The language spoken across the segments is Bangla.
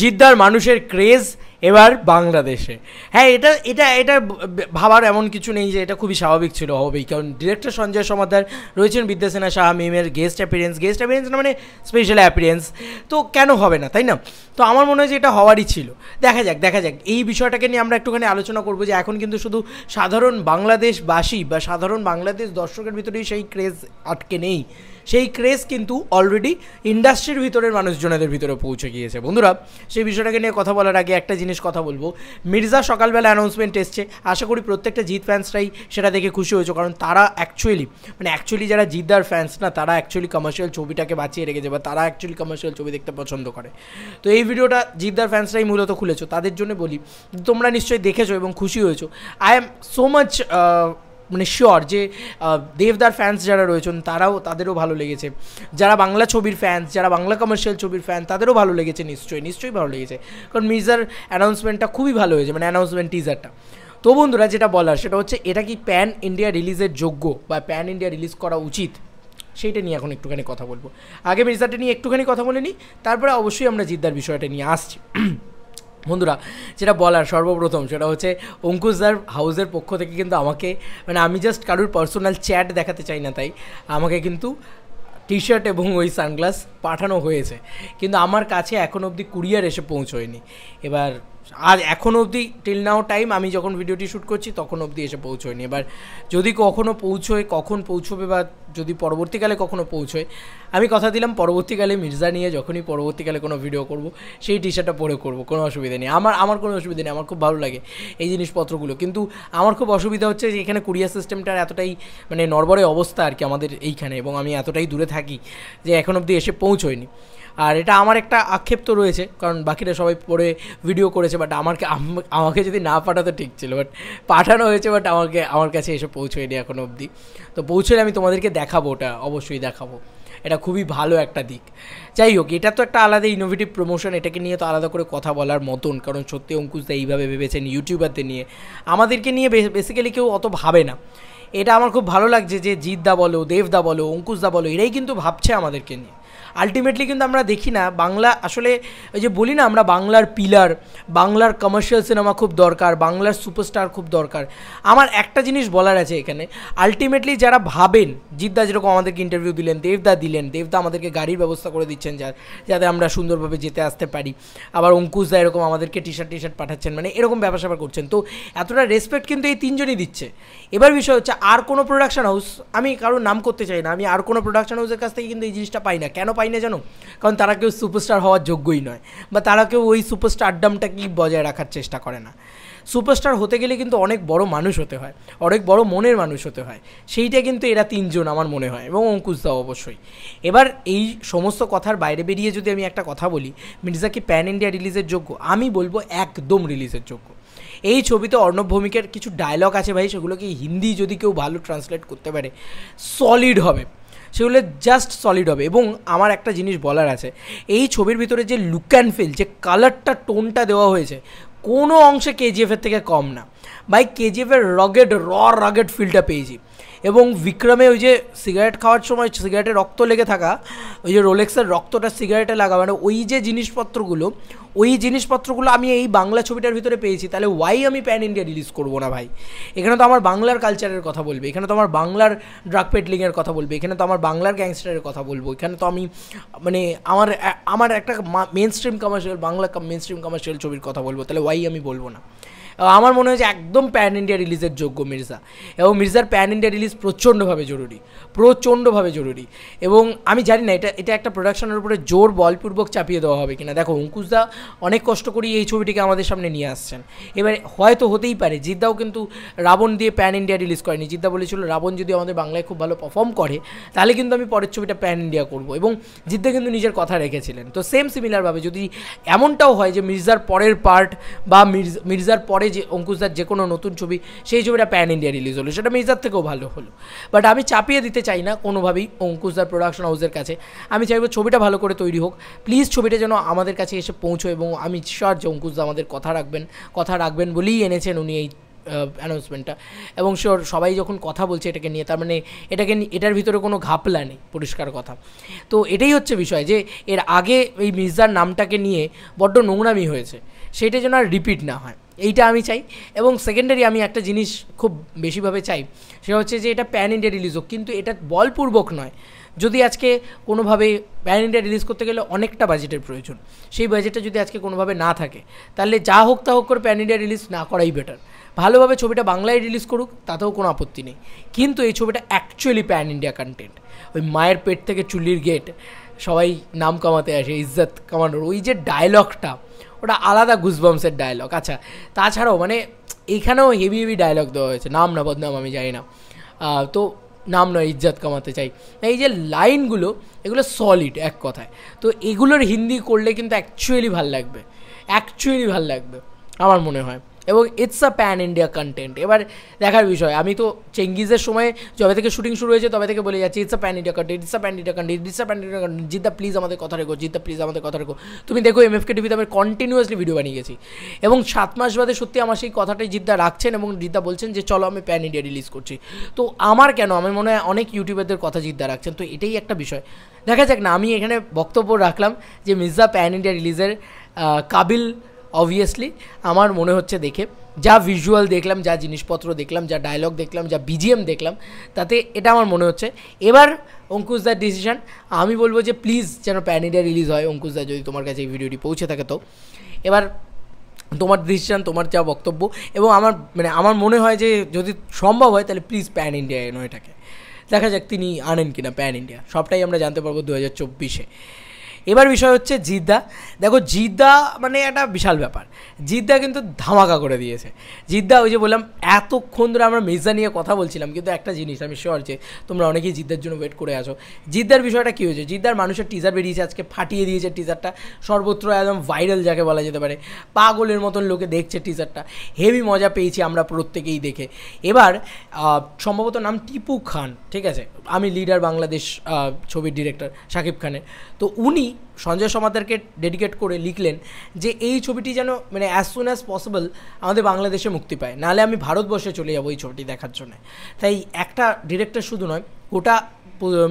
জিদ্দার মানুষের ক্রেজ এবার বাংলাদেশে হ্যাঁ এটা এটা এটা ভাবার এমন কিছু নেই যে এটা খুবই স্বাভাবিক ছিল হবেই কারণ ডিরেক্টর সঞ্জয় সমাদার রয়েছেন বিদ্যাসেনা শাহ মিমের গেস্ট অ্যাপিয়ারেন্স গেস্ট অ্যাপিয়ারেন্স না মানে স্পেশাল অ্যাপিয়ারেন্স তো কেন হবে না তাই না তো আমার মনে হয় যে এটা হওয়ারই ছিল দেখা যাক দেখা যাক এই বিষয়টাকে নিয়ে আমরা একটুখানি আলোচনা করবো যে এখন কিন্তু শুধু সাধারণ বাংলাদেশবাসী বা সাধারণ বাংলাদেশ দর্শকের ভিতরেই সেই ক্রেজ আটকে নেই সেই ক্রেজ কিন্তু অলরেডি ইন্ডাস্ট্রির ভিতরের মানুষজনেদের ভিতরে পৌঁছে গিয়েছে বন্ধুরা সেই বিষয়টাকে নিয়ে কথা বলার আগে একটা জিনিস শেষ কথা বলবো মির্জা সকালবেলা অ্যানাউন্সমেন্ট এসছে আশা করি প্রত্যেকটা জিত ফ্যান্সরাই সেটা দেখে খুশি হয়েছে কারণ তারা অ্যাকচুয়ালি মানে অ্যাকচুয়ালি যারা জিদ্দার ফ্যান্স না তারা অ্যাকচুয়ালি কমার্শিয়াল ছবিটাকে বাঁচিয়ে রেখেছে বা তারা অ্যাকচুয়ালি কমার্শিয়াল ছবি দেখতে পছন্দ করে তো এই ভিডিওটা জিদ্দার ফ্যান্সরাই মূলত খুলেছো তাদের জন্য বলি তোমরা নিশ্চয়ই দেখেছো এবং খুশি হয়েছো আই এম সো মাচ মানে শিওর যে দেবদার ফ্যান্স যারা রয়েছেন তারাও তাদেরও ভালো লেগেছে যারা বাংলা ছবির ফ্যান্স যারা বাংলা কমার্শিয়াল ছবির ফ্যান তাদেরও ভালো লেগেছে নিশ্চয়ই নিশ্চয়ই ভালো লেগেছে কারণ মির্জার অ্যানাউন্সমেন্টটা খুবই ভালো হয়েছে মানে অ্যানাউন্সমেন্ট টিজারটা তো বন্ধুরা যেটা বলার সেটা হচ্ছে এটা কি প্যান ইন্ডিয়া রিলিজের যোগ্য বা প্যান ইন্ডিয়া রিলিজ করা উচিত সেইটা নিয়ে এখন একটুখানি কথা বলবো আগে মির্জাটা নিয়ে একটুখানি কথা বলে নিই তারপরে অবশ্যই আমরা জিদ্দার বিষয়টা নিয়ে আসছি বন্ধুরা যেটা বলার সর্বপ্রথম সেটা হচ্ছে অঙ্কুশদার হাউসের পক্ষ থেকে কিন্তু আমাকে মানে আমি জাস্ট কারুর পার্সোনাল চ্যাট দেখাতে চাই না তাই আমাকে কিন্তু টি শার্ট এবং ওই সানগ্লাস পাঠানো হয়েছে কিন্তু আমার কাছে এখন অবধি কুরিয়ার এসে পৌঁছয়নি এবার আর এখন অবধি টিল নাও টাইম আমি যখন ভিডিওটি শ্যুট করছি তখন অবধি এসে পৌঁছয়নি এবার যদি কখনও পৌঁছয় কখন পৌঁছবে বা যদি পরবর্তীকালে কখনও পৌঁছয় আমি কথা দিলাম পরবর্তীকালে মির্জা নিয়ে যখনই পরবর্তীকালে কোনো ভিডিও করব সেই টি শার্টটা পরে করবো কোনো অসুবিধা নেই আমার আমার কোনো অসুবিধা নেই আমার খুব ভালো লাগে এই জিনিসপত্রগুলো কিন্তু আমার খুব অসুবিধা হচ্ছে যে এখানে কুরিয়ার সিস্টেমটার এতটাই মানে নরবরে অবস্থা আর কি আমাদের এইখানে এবং আমি এতটাই দূরে থাকি যে এখন অবধি এসে পৌঁছয়নি আর এটা আমার একটা আক্ষেপ তো রয়েছে কারণ বাকিরা সবাই পড়ে ভিডিও করেছে বাট আমাকে আমাকে যদি না পাঠাতো ঠিক ছিল বাট পাঠানো হয়েছে বাট আমাকে আমার কাছে এসে পৌঁছয়নি এখনো অবধি তো পৌঁছলে আমি তোমাদেরকে দেখাবো ওটা অবশ্যই দেখাবো এটা খুবই ভালো একটা দিক যাই হোক এটা তো একটা আলাদা ইনোভেটিভ প্রমোশন এটাকে নিয়ে তো আলাদা করে কথা বলার মতন কারণ সত্যি অঙ্কুশদা এইভাবে ভেবেছেন ইউটিউবারদের নিয়ে আমাদেরকে নিয়ে বেসিক্যালি কেউ অত ভাবে না এটা আমার খুব ভালো লাগছে যে জিৎদা বলো দেবদা বলো অঙ্কুশদা বলো এরাই কিন্তু ভাবছে আমাদেরকে নিয়ে আলটিমেটলি কিন্তু আমরা দেখি না বাংলা আসলে ওই যে বলি না আমরা বাংলার পিলার বাংলার কমার্শিয়াল সিনেমা খুব দরকার বাংলার সুপারস্টার খুব দরকার আমার একটা জিনিস বলার আছে এখানে আলটিমেটলি যারা ভাবেন জিদ্দা যেরকম আমাদেরকে ইন্টারভিউ দিলেন দেবদা দিলেন দেবদা আমাদেরকে গাড়ির ব্যবস্থা করে দিচ্ছেন যার যাতে আমরা সুন্দরভাবে যেতে আসতে পারি আবার অঙ্কুশ দা এরকম আমাদেরকে টি শার্ট টি শার্ট পাঠাচ্ছেন মানে এরকম ব্যাপার স্যাপার করছেন তো এতটা রেসপেক্ট কিন্তু এই তিনজনই দিচ্ছে এবার বিষয় হচ্ছে আর কোনো প্রোডাকশন হাউস আমি কারোর নাম করতে চাই না আমি আর কোনো প্রোডাকশন হাউসের কাছ থেকে কিন্তু এই জিনিসটা পাই না কেন পাই হয় না জানো কারণ তারা কেউ সুপারস্টার হওয়ার যোগ্যই নয় বা তারা কেউ ওই সুপারস্টারডামটাকেই বজায় রাখার চেষ্টা করে না সুপারস্টার হতে গেলে কিন্তু অনেক বড় মানুষ হতে হয় অনেক বড় মনের মানুষ হতে হয় সেইটা কিন্তু এরা তিনজন আমার মনে হয় এবং অঙ্কুশদাও অবশ্যই এবার এই সমস্ত কথার বাইরে বেরিয়ে যদি আমি একটা কথা বলি মির্জা কি প্যান ইন্ডিয়া রিলিজের যোগ্য আমি বলবো একদম রিলিজের যোগ্য এই ছবিতে অর্ণব ভৌমিকের কিছু ডায়লগ আছে ভাই সেগুলোকে হিন্দি যদি কেউ ভালো ট্রান্সলেট করতে পারে সলিড হবে সেগুলো জাস্ট সলিড হবে এবং আমার একটা জিনিস বলার আছে এই ছবির ভিতরে যে লুক অ্যান্ড ফিল যে কালারটা টোনটা দেওয়া হয়েছে কোনো অংশে কেজিএফের থেকে কম না বাই কেজিএফের রগেড র রগেড ফিলটা পেয়েছি এবং বিক্রমে ওই যে সিগারেট খাওয়ার সময় সিগারেটে রক্ত লেগে থাকা ওই যে রোলেক্সের রক্তটা সিগারেটে লাগা মানে ওই যে জিনিসপত্রগুলো ওই জিনিসপত্রগুলো আমি এই বাংলা ছবিটার ভিতরে পেয়েছি তাহলে ওয়াই আমি প্যান ইন্ডিয়া রিলিজ করবো না ভাই এখানে তো আমার বাংলার কালচারের কথা বলবে এখানে তো আমার বাংলার ড্রাগ পেডলিংয়ের কথা বলবে এখানে তো আমার বাংলার গ্যাংস্টারের কথা বলবো এখানে তো আমি মানে আমার আমার একটা mainstream commercial Bangla mainstream commercial ছবির কথা বলবো তাহলে ওয়াই আমি বলবো না আমার মনে হয় যে একদম প্যান ইন্ডিয়া রিলিজের যোগ্য মির্জা এবং মির্জার প্যান ইন্ডিয়া রিলিজ প্রচণ্ডভাবে জরুরি প্রচণ্ডভাবে জরুরি এবং আমি জানি না এটা এটা একটা প্রোডাকশনের উপরে জোর বলপূর্বক চাপিয়ে দেওয়া হবে কিনা দেখো অঙ্কুশদা অনেক কষ্ট করেই এই ছবিটিকে আমাদের সামনে নিয়ে আসছেন এবারে হয়তো হতেই পারে জিদ্দাও কিন্তু রাবণ দিয়ে প্যান ইন্ডিয়া রিলিজ করেনি জিদ্দা বলেছিল রাবণ যদি আমাদের বাংলায় খুব ভালো পারফর্ম করে তাহলে কিন্তু আমি পরের ছবিটা প্যান ইন্ডিয়া করবো এবং জিদ্দা কিন্তু নিজের কথা রেখেছিলেন তো সেম সিমিলারভাবে যদি এমনটাও হয় যে মির্জার পরের পার্ট বা মির্জা মির্জার পরের পরে যে অঙ্কুশদার যে কোনো নতুন ছবি সেই ছবিটা প্যান ইন্ডিয়া রিলিজ হলো সেটা মেজার থেকেও ভালো হলো বাট আমি চাপিয়ে দিতে চাই না কোনোভাবেই অঙ্কুশদার প্রোডাকশন হাউসের কাছে আমি চাইবো ছবিটা ভালো করে তৈরি হোক প্লিজ ছবিটা যেন আমাদের কাছে এসে পৌঁছো এবং আমি শর যে অঙ্কুশদা আমাদের কথা রাখবেন কথা রাখবেন বলেই এনেছেন উনি এই অ্যানাউন্সমেন্টটা এবং শিওর সবাই যখন কথা বলছে এটাকে নিয়ে তার মানে এটাকে এটার ভিতরে কোনো ঘাপলা নেই পরিষ্কার কথা তো এটাই হচ্ছে বিষয় যে এর আগে এই মির্জার নামটাকে নিয়ে বড্ড নোংরামি হয়েছে সেটা যেন আর রিপিট না হয় এইটা আমি চাই এবং সেকেন্ডারি আমি একটা জিনিস খুব বেশিভাবে চাই সেটা হচ্ছে যে এটা প্যান ইন্ডিয়া রিলিজ হোক কিন্তু এটা বলপূর্বক নয় যদি আজকে কোনোভাবে প্যান ইন্ডিয়া রিলিজ করতে গেলে অনেকটা বাজেটের প্রয়োজন সেই বাজেটটা যদি আজকে কোনোভাবে না থাকে তাহলে যা হোক তা হোক করে প্যান ইন্ডিয়া রিলিজ না করাই বেটার ভালোভাবে ছবিটা বাংলায় রিলিজ করুক তাতেও কোনো আপত্তি নেই কিন্তু এই ছবিটা অ্যাকচুয়ালি প্যান ইন্ডিয়া কন্টেন্ট ওই মায়ের পেট থেকে চুল্লির গেট সবাই নাম কামাতে আসে ইজ্জত কামানোর ওই যে ডায়লগটা ওটা আলাদা গুজবামসের ডায়লগ আচ্ছা তাছাড়াও মানে এখানেও হেভি হেভি ডায়লগ দেওয়া হয়েছে নাম না বদনাম আমি জানি না তো নাম নয় ইজ্জত কামাতে চাই এই যে লাইনগুলো এগুলো সলিড এক কথায় তো এগুলোর হিন্দি করলে কিন্তু অ্যাকচুয়ালি ভাল লাগবে অ্যাকচুয়ালি ভাল লাগবে আমার মনে হয় এবং it's a pan India content এবার দেখার বিষয় আমি তো চেঙ্গিজের সময় যবে থেকে শুটিং শুরু হয়েছে তবে থেকে বলে যাচ্ছি it's a pan India content it's a pan India content it's a pan India content জিদ্দা প্লিজ আমাদের কথা রেখো জিদ্দা প্লিজ আমাদের কথা রেখো তুমি দেখো এম এফকে টিভিতে আমি কন্টিনিউয়াসলি ভিডিও বানিয়ে গেছি এবং সাত মাস বাদে সত্যি আমার সেই কথাটাই জিদ্দা রাখছেন এবং জিদ্দা বলছেন যে চলো আমি প্যান ইন্ডিয়া রিলিজ করছি তো আমার কেন আমার মনে হয় অনেক ইউটিউবারদের কথা জিদ্দা রাখছেন তো এটাই একটা বিষয় দেখা যাক না আমি এখানে বক্তব্য রাখলাম যে মির্জা প্যান ইন্ডিয়া রিলিজের কাবিল অবভিয়াসলি আমার মনে হচ্ছে দেখে যা ভিজুয়াল দেখলাম যা জিনিসপত্র দেখলাম যা ডায়লগ দেখলাম যা বিজিএম দেখলাম তাতে এটা আমার মনে হচ্ছে এবার অঙ্কুশ দার ডিসিশান আমি বলবো যে প্লিজ যেন প্যান ইন্ডিয়া রিলিজ হয় অঙ্কুশ দা যদি তোমার কাছে এই ভিডিওটি পৌঁছে থাকে তো এবার তোমার ডিসিশান তোমার যা বক্তব্য এবং আমার মানে আমার মনে হয় যে যদি সম্ভব হয় তাহলে প্লিজ প্যান ইন্ডিয়া এনো এটাকে দেখা যাক তিনি আনেন কিনা প্যান ইন্ডিয়া সবটাই আমরা জানতে পারবো দু হাজার চব্বিশে এবার বিষয় হচ্ছে জিদ্দা দেখো জিদ্দা মানে একটা বিশাল ব্যাপার জিদ্দা কিন্তু ধামাকা করে দিয়েছে জিদ্দা ওই যে বললাম এতক্ষণ ধরে আমরা মির্জা নিয়ে কথা বলছিলাম কিন্তু একটা জিনিস আমি শিওর যে তোমরা অনেকেই জিদ্দার জন্য ওয়েট করে আছো জিদ্দার বিষয়টা কী হয়েছে জিদ্দার মানুষের টিজার বেরিয়েছে আজকে ফাটিয়ে দিয়েছে টিজারটা সর্বত্র একদম ভাইরাল যাকে বলা যেতে পারে পাগলের মতন লোকে দেখছে টিজারটা হেভি মজা পেয়েছি আমরা প্রত্যেকেই দেখে এবার সম্ভবত নাম টিপু খান ঠিক আছে আমি লিডার বাংলাদেশ ছবির ডিরেক্টর শাকিব খানের তো উনি সঞ্জয় সমাদারকে ডেডিকেট করে লিখলেন যে এই ছবিটি যেন মানে অ্যাজ সুন অ্যাজ পসিবল আমাদের বাংলাদেশে মুক্তি পায় নাহলে আমি ভারতবর্ষে চলে যাবো এই ছবিটি দেখার জন্য তাই একটা ডিরেক্টর শুধু নয় গোটা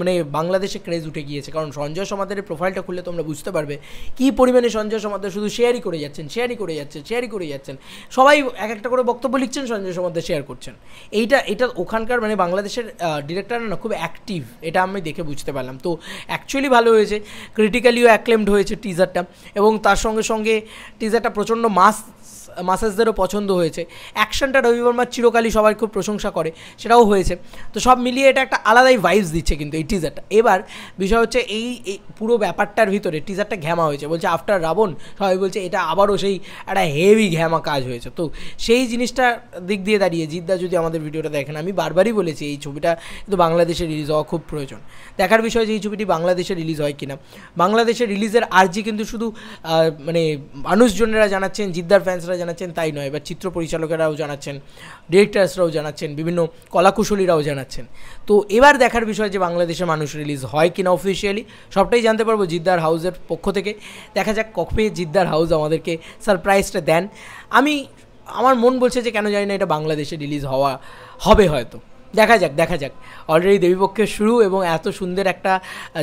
মানে বাংলাদেশে ক্রেজ উঠে গিয়েছে কারণ সঞ্জয় সমাদের প্রোফাইলটা খুললে তোমরা বুঝতে পারবে কী পরিমাণে সঞ্জয় সমাদের শুধু শেয়ারই করে যাচ্ছেন শেয়ারই করে যাচ্ছেন শেয়ারই করে যাচ্ছেন সবাই এক একটা করে বক্তব্য লিখছেন সঞ্জয় সমাদের শেয়ার করছেন এইটা এটা ওখানকার মানে বাংলাদেশের ডিরেক্টররা না খুব অ্যাক্টিভ এটা আমি দেখে বুঝতে পারলাম তো অ্যাকচুয়ালি ভালো হয়েছে ক্রিটিক্যালিও অ্যাক্লেমড হয়েছে টিজারটা এবং তার সঙ্গে সঙ্গে টিজারটা প্রচণ্ড মাস মাসাজদেরও পছন্দ হয়েছে অ্যাকশনটা রবি বর্মার চিরকালই সবাই খুব প্রশংসা করে সেটাও হয়েছে তো সব মিলিয়ে এটা একটা আলাদাই ভাইবস দিচ্ছে কিন্তু এই টিজারটা এবার বিষয় হচ্ছে এই পুরো ব্যাপারটার ভিতরে টিজারটা ঘ্যামা হয়েছে বলছে আফটার রাবণ সবাই বলছে এটা আবারও সেই একটা হেভি ঘ্যামা কাজ হয়েছে তো সেই জিনিসটা দিক দিয়ে দাঁড়িয়ে জিদ্দা যদি আমাদের ভিডিওটা দেখেন আমি বারবারই বলেছি এই ছবিটা কিন্তু বাংলাদেশে রিলিজ হওয়া খুব প্রয়োজন দেখার বিষয় যে এই ছবিটি বাংলাদেশে রিলিজ হয় কিনা বাংলাদেশে রিলিজের আর্জি কিন্তু শুধু মানে মানুষজনেরা জানাচ্ছেন জিদ্দার ফ্যান্সরা জানাচ্ছেন তাই নয় এবার চিত্র পরিচালকেরাও জানাচ্ছেন ডিরেক্টার্সরাও জানাচ্ছেন বিভিন্ন কলাকুশলীরাও জানাচ্ছেন তো এবার দেখার বিষয় যে বাংলাদেশে মানুষ রিলিজ হয় কিনা অফিসিয়ালি সবটাই জানতে পারবো জিদ্দার হাউসের পক্ষ থেকে দেখা যাক কবে জিদ্দার হাউস আমাদেরকে সারপ্রাইজটা দেন আমি আমার মন বলছে যে কেন জানি না এটা বাংলাদেশে রিলিজ হওয়া হবে হয়তো দেখা যাক দেখা যাক অলরেডি দেবীপক্ষের শুরু এবং এত সুন্দর একটা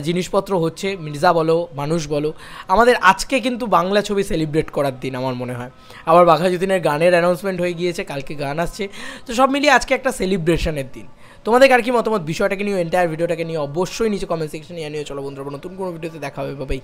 জিনিসপত্র হচ্ছে মির্জা বলো মানুষ বলো আমাদের আজকে কিন্তু বাংলা ছবি সেলিব্রেট করার দিন আমার মনে হয় আবার বাঘাজুদ্দিনের গানের অ্যানাউন্সমেন্ট হয়ে গিয়েছে কালকে গান আসছে তো সব মিলিয়ে আজকে একটা সেলিব্রেশনের দিন তোমাদের আর কি মতামত বিষয়টাকে নিয়ে এন্টায়ার ভিডিওটাকে নিয়ে অবশ্যই নিচে কমেন্ট সেকশনে জানিয়ে চলো বন্ধুরা নতুন কোনো ভিডিওতে দেখা হবে বাবাই